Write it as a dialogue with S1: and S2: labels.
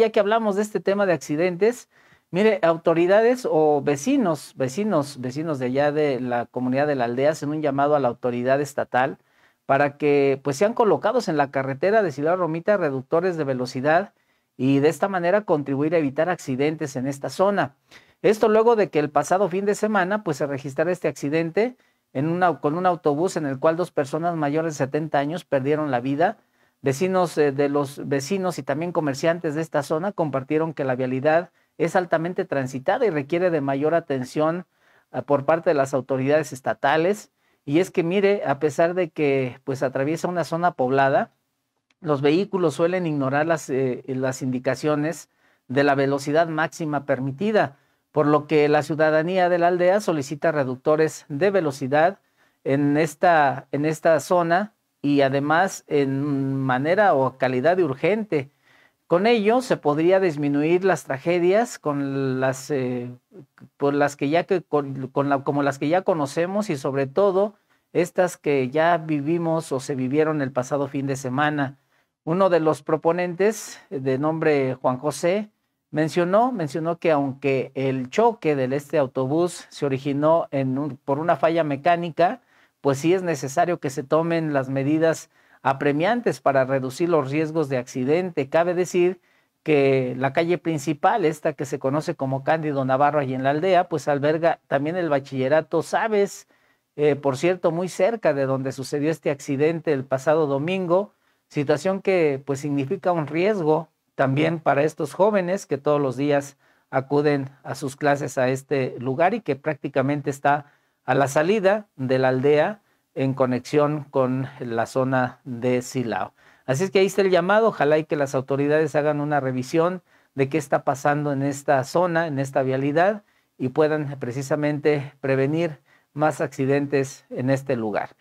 S1: Ya que hablamos de este tema de accidentes, mire, autoridades o vecinos, vecinos, vecinos de allá de la comunidad de la aldea hacen un llamado a la autoridad estatal para que pues sean colocados en la carretera de Ciudad Romita reductores de velocidad y de esta manera contribuir a evitar accidentes en esta zona. Esto luego de que el pasado fin de semana pues se registrara este accidente en con un autobús en el cual dos personas mayores de 70 años perdieron la vida Vecinos eh, de los vecinos y también comerciantes de esta zona compartieron que la vialidad es altamente transitada y requiere de mayor atención ah, por parte de las autoridades estatales. Y es que mire, a pesar de que pues atraviesa una zona poblada, los vehículos suelen ignorar las, eh, las indicaciones de la velocidad máxima permitida, por lo que la ciudadanía de la aldea solicita reductores de velocidad en esta, en esta zona y además en manera o calidad de urgente. Con ello se podría disminuir las tragedias con las, eh, por las que ya con, como las que ya conocemos y sobre todo estas que ya vivimos o se vivieron el pasado fin de semana. Uno de los proponentes de nombre Juan José mencionó, mencionó que aunque el choque del este autobús se originó en por una falla mecánica, pues sí es necesario que se tomen las medidas apremiantes para reducir los riesgos de accidente. Cabe decir que la calle principal, esta que se conoce como Cándido Navarro ahí en la aldea, pues alberga también el bachillerato Sabes, eh, por cierto, muy cerca de donde sucedió este accidente el pasado domingo, situación que pues significa un riesgo también para estos jóvenes que todos los días acuden a sus clases a este lugar y que prácticamente está a la salida de la aldea en conexión con la zona de Silao. Así es que ahí está el llamado, ojalá y que las autoridades hagan una revisión de qué está pasando en esta zona, en esta vialidad, y puedan precisamente prevenir más accidentes en este lugar.